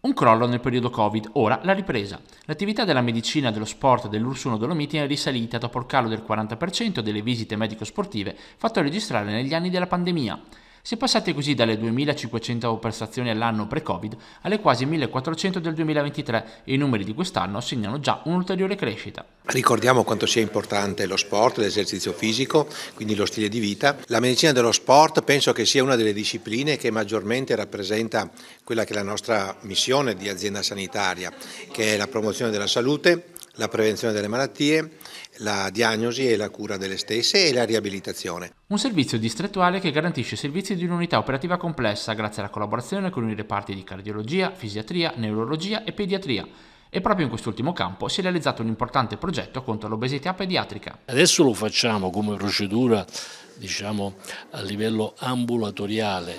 Un crollo nel periodo Covid, ora la ripresa. L'attività della medicina, dello sport e dell'Ursuno Dolomiti è risalita dopo il calo del 40% delle visite medico-sportive fatto registrare negli anni della pandemia. Si è passati così dalle 2.500 prestazioni all'anno pre-Covid alle quasi 1.400 del 2023 e i numeri di quest'anno segnano già un'ulteriore crescita. Ricordiamo quanto sia importante lo sport, l'esercizio fisico, quindi lo stile di vita. La medicina dello sport penso che sia una delle discipline che maggiormente rappresenta quella che è la nostra missione di azienda sanitaria, che è la promozione della salute, la prevenzione delle malattie, la diagnosi e la cura delle stesse e la riabilitazione. Un servizio distrettuale che garantisce servizi di un'unità operativa complessa grazie alla collaborazione con i reparti di cardiologia, fisiatria, neurologia e pediatria. E proprio in quest'ultimo campo si è realizzato un importante progetto contro l'obesità pediatrica. Adesso lo facciamo come procedura diciamo, a livello ambulatoriale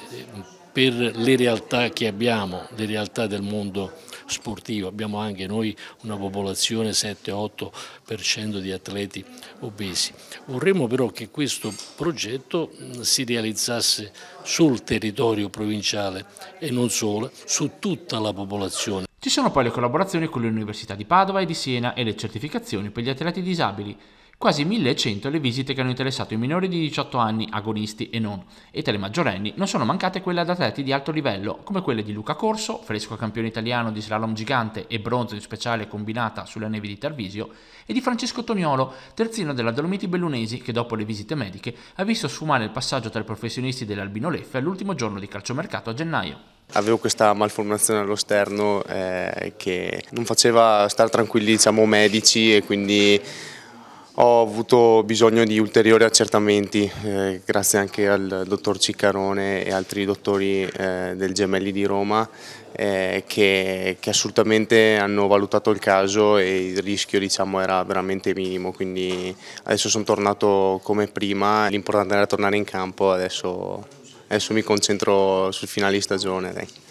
per le realtà che abbiamo, le realtà del mondo sportivo, abbiamo anche noi una popolazione 7-8% di atleti obesi. Vorremmo però che questo progetto si realizzasse sul territorio provinciale e non solo, su tutta la popolazione. Ci sono poi le collaborazioni con le università di Padova e di Siena e le certificazioni per gli atleti disabili quasi 1100 le visite che hanno interessato i minori di 18 anni, agonisti e non, e tra i maggiorenni non sono mancate quelle ad atleti di alto livello, come quelle di Luca Corso, fresco campione italiano di slalom gigante e bronzo in speciale combinata sulle nevi di Tarvisio, e di Francesco Toniolo, terzino della Dolomiti Bellunesi, che dopo le visite mediche ha visto sfumare il passaggio tra i professionisti dell'Albino Leffe all'ultimo giorno di calciomercato a gennaio. Avevo questa malformazione allo sterno eh, che non faceva stare tranquilli diciamo, medici e quindi ho avuto bisogno di ulteriori accertamenti, eh, grazie anche al dottor Ciccarone e altri dottori eh, del Gemelli di Roma, eh, che, che, assolutamente hanno valutato il caso e il rischio diciamo, era veramente minimo, quindi adesso sono tornato come prima, l'importante era tornare in campo, adesso, adesso mi concentro sul finale di stagione. Dai.